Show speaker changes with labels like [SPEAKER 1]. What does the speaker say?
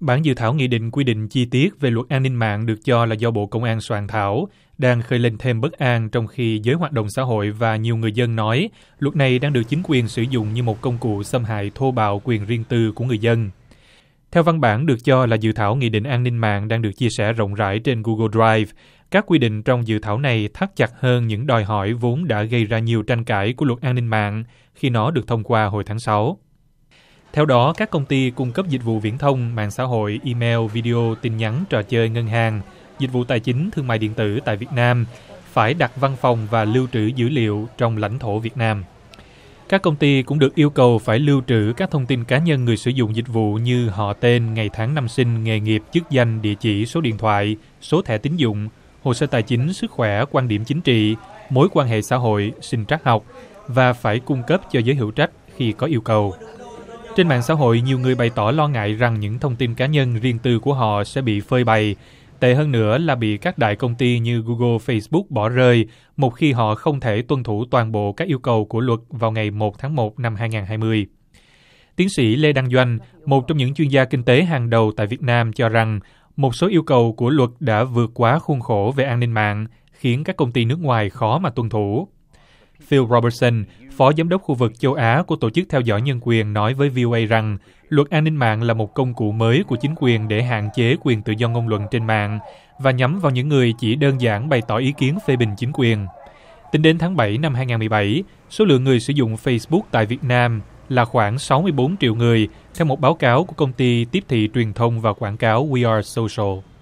[SPEAKER 1] Bản dự thảo nghị định quy định chi tiết về luật an ninh mạng được cho là do Bộ Công an soạn thảo đang khơi lên thêm bất an trong khi giới hoạt động xã hội và nhiều người dân nói luật này đang được chính quyền sử dụng như một công cụ xâm hại thô bạo quyền riêng tư của người dân. Theo văn bản được cho là dự thảo nghị định an ninh mạng đang được chia sẻ rộng rãi trên Google Drive, các quy định trong dự thảo này thắt chặt hơn những đòi hỏi vốn đã gây ra nhiều tranh cãi của luật an ninh mạng khi nó được thông qua hồi tháng 6 theo đó các công ty cung cấp dịch vụ viễn thông mạng xã hội email, video, tin nhắn trò chơi ngân hàng dịch vụ tài chính thương mại điện tử tại việt nam phải đặt văn phòng và lưu trữ dữ liệu trong lãnh thổ việt nam các công ty cũng được yêu cầu phải lưu trữ các thông tin cá nhân người sử dụng dịch vụ như họ tên ngày tháng năm sinh nghề nghiệp chức danh địa chỉ số điện thoại số thẻ tín dụng hồ sơ tài chính sức khỏe quan điểm chính trị mối quan hệ xã hội sinh trắc học và phải cung cấp cho giới hữu trách khi có yêu cầu trên mạng xã hội, nhiều người bày tỏ lo ngại rằng những thông tin cá nhân riêng tư của họ sẽ bị phơi bày. Tệ hơn nữa là bị các đại công ty như Google, Facebook bỏ rơi một khi họ không thể tuân thủ toàn bộ các yêu cầu của luật vào ngày 1 tháng 1 năm 2020. Tiến sĩ Lê Đăng Doanh, một trong những chuyên gia kinh tế hàng đầu tại Việt Nam cho rằng một số yêu cầu của luật đã vượt quá khuôn khổ về an ninh mạng, khiến các công ty nước ngoài khó mà tuân thủ. Phil Robertson, phó giám đốc khu vực châu Á của Tổ chức Theo dõi Nhân quyền nói với VOA rằng luật an ninh mạng là một công cụ mới của chính quyền để hạn chế quyền tự do ngôn luận trên mạng và nhắm vào những người chỉ đơn giản bày tỏ ý kiến phê bình chính quyền. Tính đến tháng 7 năm 2017, số lượng người sử dụng Facebook tại Việt Nam là khoảng 64 triệu người, theo một báo cáo của công ty tiếp thị truyền thông và quảng cáo We Are Social.